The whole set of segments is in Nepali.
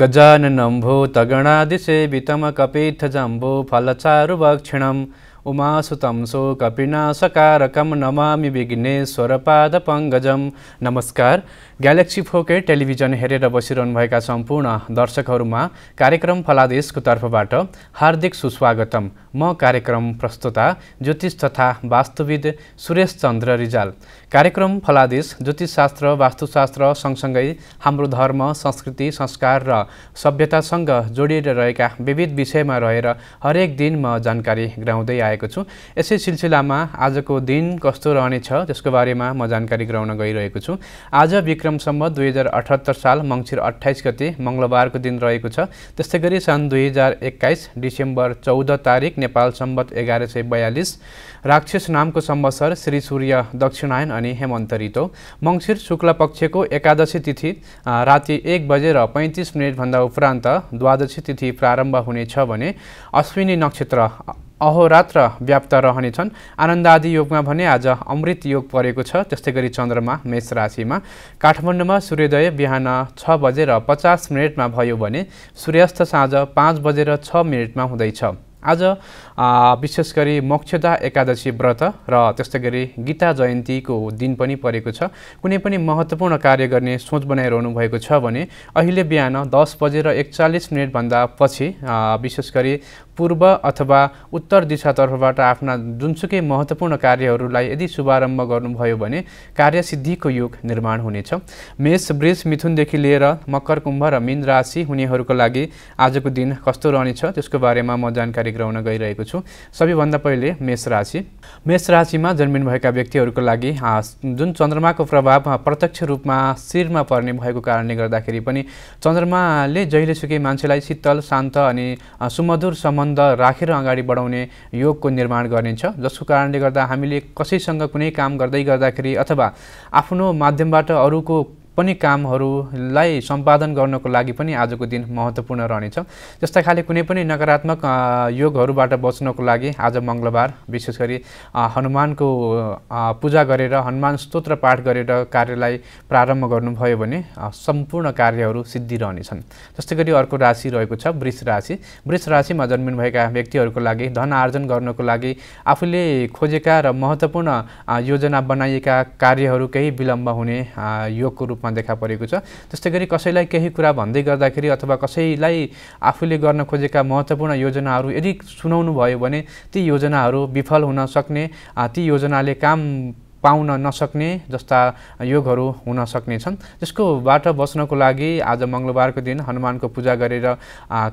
गजाननं तगणादिशे वितमकपिथजम्बो फलचारुवक्षिणम् उमाशुतंसु कपिनाशकारकं नमामि विघ्नेश्वरपादपङ्गजं नमस्कार ग्यालेक्सी फोके टेलिभिजन हेरेर बसिरहनुभएका सम्पूर्ण दर्शकहरूमा कार्यक्रम फलादेशको तर्फबाट हार्दिक सुस्वागतम म कार्यक्रम प्रस्तुता ज्योतिष तथा वास्तुविद सुरेश चन्द्र रिजाल कार्यक्रम फलादेश ज्योतिषशास्त्र वास्तुशास्त्र सँगसँगै हाम्रो धर्म संस्कृति संस्कार र सभ्यतासँग जोडिएर रहेका विविध विषयमा रहेर हरेक दिन म जानकारी गराउँदै आएको छु यसै सिलसिलामा आजको दिन कस्तो रहनेछ त्यसको बारेमा म जानकारी गराउन गइरहेको छु आज विक्रम कार्यक्रमसम्म दुई हजार अठहत्तर साल मङ्सिर अठाइस गते मङ्गलबारको दिन रहेको छ त्यस्तै गरी सन् दुई हजार एक्काइस डिसेम्बर चौध तारिक नेपाल सम्बत एघार सय बयालिस राक्षस नामको सम्वत्सर श्री सूर्य दक्षिणायन अनि हेमन्त ऋतु मङ्सिर शुक्ल पक्षको एकादशी तिथि राति एक बजेर पैँतिस मिनटभन्दा उपरान्त द्वादशी तिथि प्रारम्भ हुनेछ भने अश्विनी नक्षत्र अहोरात्र व्याप्त रहनेछन् आनन्द आदि योगमा भने आज अमृत योग परेको छ त्यस्तै गरी चन्द्रमा मेष राशिमा काठमाडौँमा सूर्योदय बिहान छ बजेर पचास मिनटमा भयो भने सूर्यास्त साँझ पाँच बजेर छ मिनटमा हुँदैछ आज विशेष गरी मोक्षदा एकादशी व्रत र त्यस्तै गरी गीता जयन्तीको दिन पनि परेको छ कुनै पनि महत्त्वपूर्ण कार्य गर्ने सोच बनाइरहनु भएको छ भने अहिले बिहान दस बजेर एकचालिस मिनटभन्दा पछि विशेष गरी पूर्व अथवा उत्तर दिशातर्फबाट आफ्ना जुनसुकै महत्त्वपूर्ण कार्यहरूलाई यदि शुभारम्भ गर्नुभयो भने कार्यसिद्धिको योग निर्माण हुनेछ मेष वृष मिथुनदेखि लिएर मकर कुम्भ र मीन राशि हुनेहरूको लागि आजको दिन कस्तो रहनेछ त्यसको बारेमा म जानकारी गराउन गइरहेको छु सबैभन्दा पहिले मेष राशि मेष राशिमा भएका व्यक्तिहरूको लागि जुन चन्द्रमाको प्रभाव प्रत्यक्ष रूपमा शिरमा पर्ने भएको कारणले गर्दाखेरि पनि चन्द्रमाले जहिलेसुकै मान्छेलाई शीतल शान्त अनि सुमधुर सम्बन्ध राखेर अगाडि बढाउने योगको निर्माण गर्नेछ जसको कारणले गर्दा हामीले कसैसँग कुनै काम गर्दै गर्दाखेरि अथवा आफ्नो माध्यमबाट अरूको पनि कामहरूलाई सम्पादन गर्नको लागि पनि आजको दिन महत्त्वपूर्ण रहनेछ जस्ता खाले कुनै पनि नकारात्मक योगहरूबाट बच्नको लागि आज मङ्गलबार विशेष गरी हनुमानको पूजा गरेर हनुमान स्तोत्र पाठ गरेर कार्यलाई प्रारम्भ गर्नुभयो भने सम्पूर्ण कार्यहरू सिद्धि रहनेछन् जस्तै गरी अर्को राशि रहेको छ वृष राशि वृष राशिमा जन्मिनुभएका व्यक्तिहरूको लागि धन आर्जन गर्नको लागि आफूले खोजेका र महत्त्वपूर्ण योजना बनाइएका कार्यहरू केही विलम्ब हुने योगको रूपमा रूपमा देखा परेको छ त्यस्तै गरी कसैलाई केही कुरा भन्दै गर्दाखेरि अथवा कसैलाई आफूले गर्न खोजेका महत्त्वपूर्ण योजनाहरू यदि सुनाउनु भयो भने ती योजनाहरू विफल हुन सक्ने ती योजनाले काम पाउन नसक्ने जस्ता योगहरू हुन सक्नेछन् त्यसकोबाट बस्नको लागि आज मङ्गलबारको दिन हनुमानको पूजा गरेर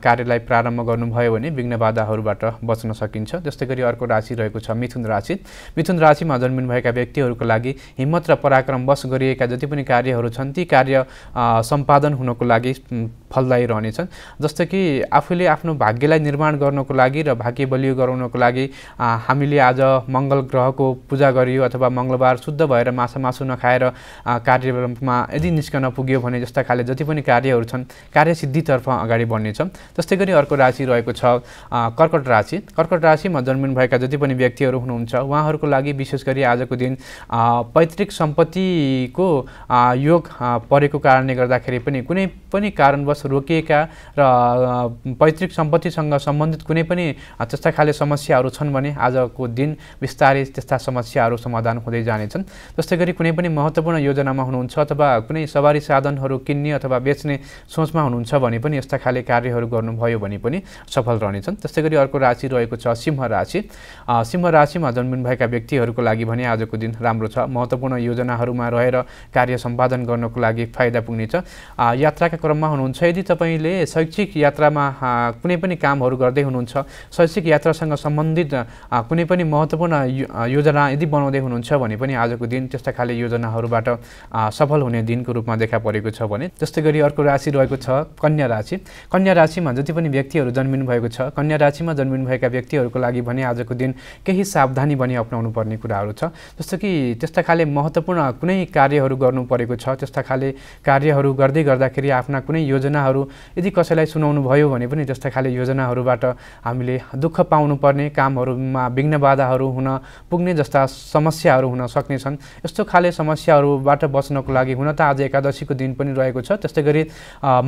कार्यलाई प्रारम्भ गर्नुभयो भने विघ्न बाधाहरूबाट बच्न सकिन्छ जस्तै गरी अर्को राशि रहेको छ मिथुन राशि मिथुन राशिमा जन्मिनुभएका व्यक्तिहरूको लागि हिम्मत र पराक्रम बस गरिएका जति पनि कार्यहरू छन् ती कार्य सम्पादन हुनको लागि फलदायी रहनेछन् जस्तो कि आफूले आफ्नो भाग्यलाई निर्माण गर्नको लागि र भाग्य बलियो गराउनको लागि हामीले आज मङ्गल ग्रहको पूजा गरियो अथवा मङ्गलबार अनुहार शुद्ध भएर माछा मासु नखाएर कार्यमा यदि निस्कन पुग्यो भने जस्ता खाले जति पनि कार्यहरू छन् कार्यसिद्धितर्फ अगाडि बढ्नेछ त्यस्तै गरी अर्को राशि रहेको छ कर्कट राशि कर्कट राशिमा जन्मिन भएका जति पनि व्यक्तिहरू हुनुहुन्छ उहाँहरूको लागि विशेष गरी आजको दिन पैतृक सम्पत्तिको योग परेको कारणले गर्दाखेरि पनि कुनै पनि कारणवश रोकिएका र पैतृक सम्पत्तिसँग सम्बन्धित कुनै पनि त्यस्ता खाले समस्याहरू छन् भने आजको दिन बिस्तारै त्यस्ता समस्याहरू समाधान हुँदै जानेछन् जस्तै गरी कुनै पनि महत्त्वपूर्ण योजनामा हुनुहुन्छ अथवा कुनै सवारी साधनहरू किन्ने अथवा बेच्ने सोचमा हुनुहुन्छ भने पनि यस्ता खाले कार्यहरू गर्नुभयो भने पनि सफल रहनेछन् त्यस्तै गरी अर्को राशि रहेको छ सिंह राशि सिंह राशिमा भएका व्यक्तिहरूको लागि भने आजको दिन राम्रो छ महत्त्वपूर्ण योजनाहरूमा रहेर कार्य सम्पादन गर्नको लागि फाइदा पुग्नेछ यात्राका क्रममा हुनुहुन्छ यदि तपाईँले शैक्षिक यात्रामा कुनै पनि कामहरू गर्दै हुनुहुन्छ शैक्षिक यात्रासँग सम्बन्धित कुनै पनि महत्त्वपूर्ण योजना यदि बनाउँदै हुनुहुन्छ भने भने पनि आजको दिन त्यस्ता खाले योजनाहरूबाट सफल हुने दिनको रूपमा देखा परेको छ भने त्यस्तै गरी अर्को राशि रहेको छ कन्या राशि कन्या राशिमा जति पनि व्यक्तिहरू जन्मिनु भएको छ कन्या राशिमा जन्मिनुभएका व्यक्तिहरूको लागि भने आजको दिन केही सावधानी भने अप्नाउनु पर्ने कुराहरू छ जस्तो कि त्यस्ता खाले महत्त्वपूर्ण कुनै कार्यहरू गर्नु परेको छ त्यस्ता खाले कार्यहरू गर्दै गर्दाखेरि आफ्ना कुनै योजनाहरू यदि कसैलाई सुनाउनु भयो भने पनि त्यस्ता खाले योजनाहरूबाट हामीले दुःख पाउनुपर्ने कामहरूमा विघ्न बाधाहरू हुन पुग्ने जस्ता समस्याहरू हुन सक्नेछन् यस्तो खाले समस्याहरूबाट बच्नको लागि हुन त आज एकादशीको दिन पनि रहेको छ त्यस्तै गरी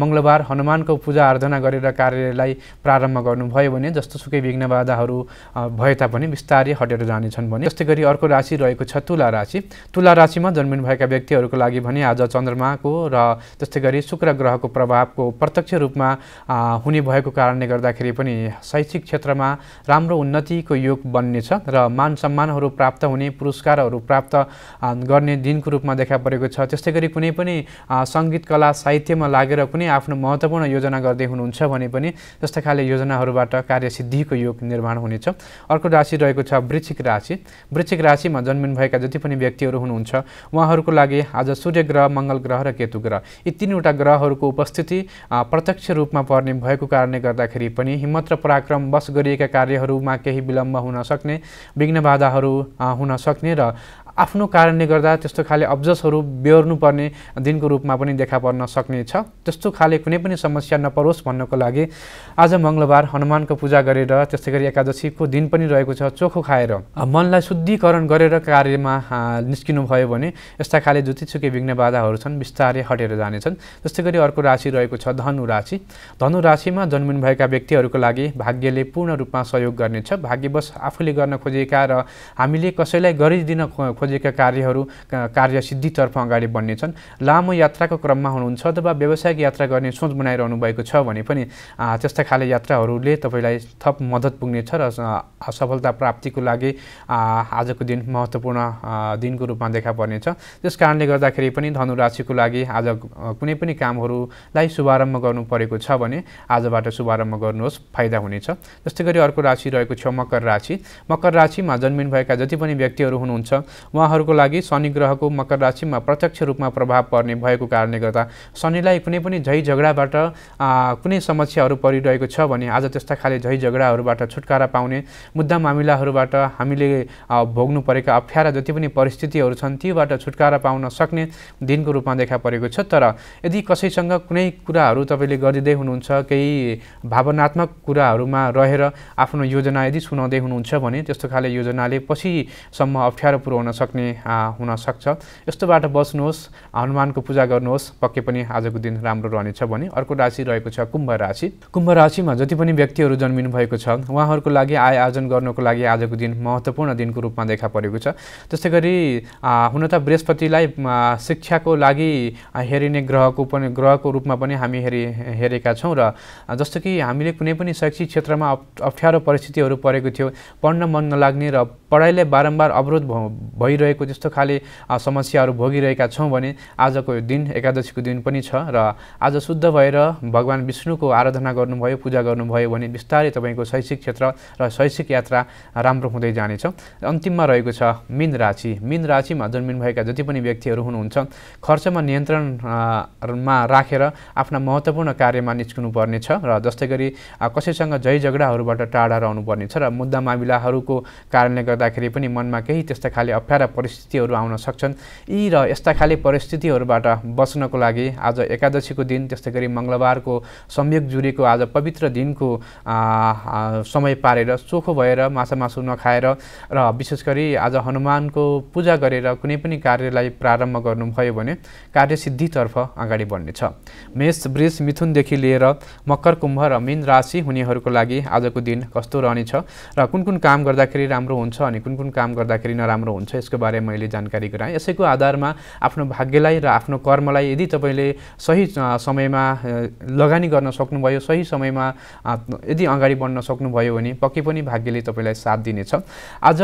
मङ्गलबार हनुमानको पूजा आराधना गरेर कार्यलाई प्रारम्भ गर्नुभयो भने जस्तो सुकै विघ्न बाधाहरू भए तापनि बिस्तारै हटेर जानेछन् भने त्यस्तै गरी अर्को राशि रहेको छ तुला राशि तुला राशिमा भएका व्यक्तिहरूको लागि भने आज चन्द्रमाको र त्यस्तै गरी शुक्र ग्रहको प्रभावको प्रत्यक्ष रूपमा हुने भएको कारणले गर्दाखेरि पनि शैक्षिक क्षेत्रमा राम्रो उन्नतिको योग बन्नेछ र मान सम्मानहरू प्राप्त हुने पुरस्कारहरू प्राप्त गर्ने दिनको रूपमा देखा परेको छ त्यस्तै गरी कुनै पनि सङ्गीत कला साहित्यमा लागेर कुनै आफ्नो महत्त्वपूर्ण योजना गर्दै हुनुहुन्छ भने पनि त्यस्तो खाले योजनाहरूबाट कार्यसिद्धिको योग निर्माण हुनेछ अर्को राशि रहेको छ वृश्चिक राशि वृश्चिक राशिमा जन्मिन भएका जति पनि व्यक्तिहरू हुनुहुन्छ उहाँहरूको लागि आज सूर्य ग्रह मङ्गल ग्रह र केतु ग्रह यी तिनवटा ग्रहहरूको उपस्थिति प्रत्यक्ष रूपमा पर्ने भएको कारणले गर्दाखेरि पनि हिम्मत र पराक्रम बस गरिएका कार्यहरूमा केही विलम्ब हुन सक्ने विघ्न बाधाहरू हुन सक्ने र आफ्नो कारणले गर्दा त्यस्तो खाले अब्जसहरू बेहोर्नुपर्ने दिनको रूपमा पनि देखा पर्न सक्ने छ त्यस्तो खाले कुनै पनि समस्या नपरोस् भन्नको लागि आज मङ्गलबार हनुमानको पूजा गरेर त्यस्तै गरी एकादशीको दिन पनि रहेको छ चोखो खाएर मनलाई शुद्धिकरण गरेर कार्यमा निस्किनुभयो भने यस्ता खाले जतिसुकै विघ्न बाधाहरू छन् बिस्तारै हटेर जानेछन् त्यस्तै गरी अर्को राशि रहेको छ धनु राशि धनु राशिमा जन्मिनुभएका व्यक्तिहरूको लागि भाग्यले पूर्ण रूपमा सहयोग गर्नेछ भाग्यवश आफूले गर्न खोजेका र हामीले कसैलाई गरिदिन खोज खोजेका कार्यहरू कार्यसिद्धितर्फ अगाडि बढ्नेछन् लामो यात्राको क्रममा हुनुहुन्छ अथवा व्यावसायिक यात्रा गर्ने सोच बनाइरहनु भएको छ भने पनि त्यस्ता खाले यात्राहरूले तपाईँलाई थप मद्दत पुग्नेछ र सफलता प्राप्तिको लागि आजको दिन महत्त्वपूर्ण दिनको रूपमा देखा पर्नेछ त्यस कारणले गर्दाखेरि पनि धनुराशिको लागि आज कुनै पनि कामहरूलाई शुभारम्भ गर्नु परेको छ भने आजबाट शुभारम्भ गर्नुहोस् फाइदा हुनेछ जस्तै गरी अर्को राशि रहेको छ मकर राशि मकर राशिमा भएका जति पनि व्यक्तिहरू हुनुहुन्छ उहाँहरूको लागि शनि ग्रहको मकर राशिमा प्रत्यक्ष रूपमा प्रभाव पर्ने भएको कारणले गर्दा शनिलाई कुनै पनि झै झगडाबाट कुनै समस्याहरू परिरहेको छ भने आज त्यस्ता खाले झै झगडाहरूबाट छुटकारा पाउने मुद्दा मामिलाहरूबाट हामीले भोग्नु परेका अप्ठ्यारा जति पनि परिस्थितिहरू छन् तीबाट छुटकारा पाउन सक्ने दिनको रूपमा देखा परेको छ तर यदि कसैसँग कुनै कुराहरू तपाईँले गरिँदै हुनुहुन्छ केही भावनात्मक कुराहरूमा रहेर आफ्नो योजना यदि सुनाउँदै हुनुहुन्छ भने त्यस्तो खाले योजनाले पछिसम्म अप्ठ्यारो पुऱ्याउन सक्ने हुनसक्छ यस्तोबाट बस्नुहोस् हनुमानको पूजा गर्नुहोस् पक्कै पनि आजको दिन राम्रो रहनेछ भने अर्को राशि रहेको छ कुम्भ राशि कुम्भ राशिमा जति पनि व्यक्तिहरू जन्मिनु भएको छ उहाँहरूको लागि आय आर्जन गर्नको लागि आजको दिन महत्त्वपूर्ण दिनको रूपमा देखा परेको छ त्यस्तै गरी हुन त बृहस्पतिलाई शिक्षाको लागि हेरिने ग्रहको पनि ग्रहको रूपमा पनि हामी हेरि हेरेका छौँ र जस्तो कि हामीले कुनै पनि शैक्षिक क्षेत्रमा अप्ठ्यारो परिस्थितिहरू परेको थियो पढ्न मन नलाग्ने र पढाइलाई बारम्बार अवरोध भइरहेको त्यस्तो खाले समस्याहरू भोगिरहेका छौँ भने आजको दिन एकादशीको दिन पनि छ र आज शुद्ध भएर भगवान् विष्णुको आराधना गर्नुभयो पूजा गर्नुभयो भने बिस्तारै तपाईँको शैक्षिक क्षेत्र र शैक्षिक यात्रा राम्रो हुँदै जानेछ अन्तिममा रहेको छ मिन राशि मिन राशिमा भएका जति पनि व्यक्तिहरू हुनुहुन्छ खर्चमा नियन्त्रणमा राखेर आफ्ना महत्त्वपूर्ण कार्यमा निस्कनुपर्नेछ र जस्तै गरी कसैसँग झै झगडाहरूबाट टाढा रहनुपर्नेछ र मुद्दा मामिलाहरूको कारणले गर्दा गर्दाखेरि पनि मनमा केही त्यस्ता खाले अप्ठ्यारा परिस्थितिहरू आउन सक्छन् यी र यस्ता खाले परिस्थितिहरूबाट बच्नको लागि आज एकादशीको दिन त्यस्तै गरी मङ्गलबारको संयोग जुरेको आज पवित्र दिनको समय पारेर चोखो भएर माछा मासु नखाएर र विशेष गरी आज हनुमानको पूजा गरेर कुनै पनि कार्यलाई प्रारम्भ गर्नुभयो भने कार्यसिद्धितर्फ अगाडि बढ्नेछ मेष वृष मिथुनदेखि लिएर मकर कुम्भ र मीन राशि हुनेहरूको लागि आजको दिन कस्तो रहनेछ र कुन कुन काम गर्दाखेरि राम्रो हुन्छ अनि कुन कुन काम गर्दाखेरि नराम्रो हुन्छ यसको बारेमा मैले जानकारी गराएँ यसैको आधारमा आफ्नो भाग्यलाई र आफ्नो कर्मलाई यदि तपाईँले सही समयमा लगानी गर्न सक्नुभयो सही समयमा यदि अगाडि बढ्न सक्नुभयो भने पक्कै पनि भाग्यले तपाईँलाई साथ दिनेछ आज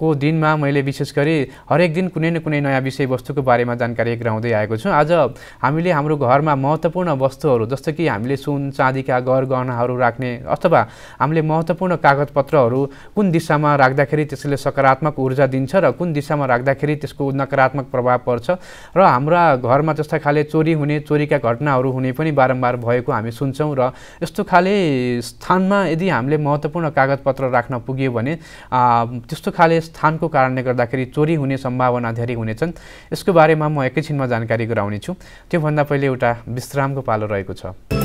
को दिनमा मैले विशेष गरी हरेक दिन कुनै न कुनै नयाँ विषयवस्तुको बारेमा जानकारी गराउँदै आएको छु आज हामीले हाम्रो घरमा महत्त्वपूर्ण वस्तुहरू जस्तो कि हामीले सुन चाँदीका गर गहनाहरू राख्ने अथवा हामीले महत्त्वपूर्ण कागजपत्रहरू कुन दिशामा राख्दा राख्दाखेरि त्यसले सकारात्मक ऊर्जा दिन्छ र कुन दिशामा राख्दाखेरि त्यसको नकारात्मक प्रभाव पर्छ र हाम्रा घरमा जस्ता खाले चोरी हुने चोरीका घटनाहरू हुने पनि बारम्बार भएको हामी सुन्छौँ र यस्तो खाले स्थानमा यदि हामीले महत्त्वपूर्ण कागजपत्र राख्न पुग्यो भने त्यस्तो खाले स्थानको कारणले गर्दाखेरि चोरी हुने सम्भावना धेरै हुनेछन् यसको बारेमा म एकैछिनमा जानकारी गराउनेछु त्योभन्दा पहिले एउटा विश्रामको पालो रहेको छ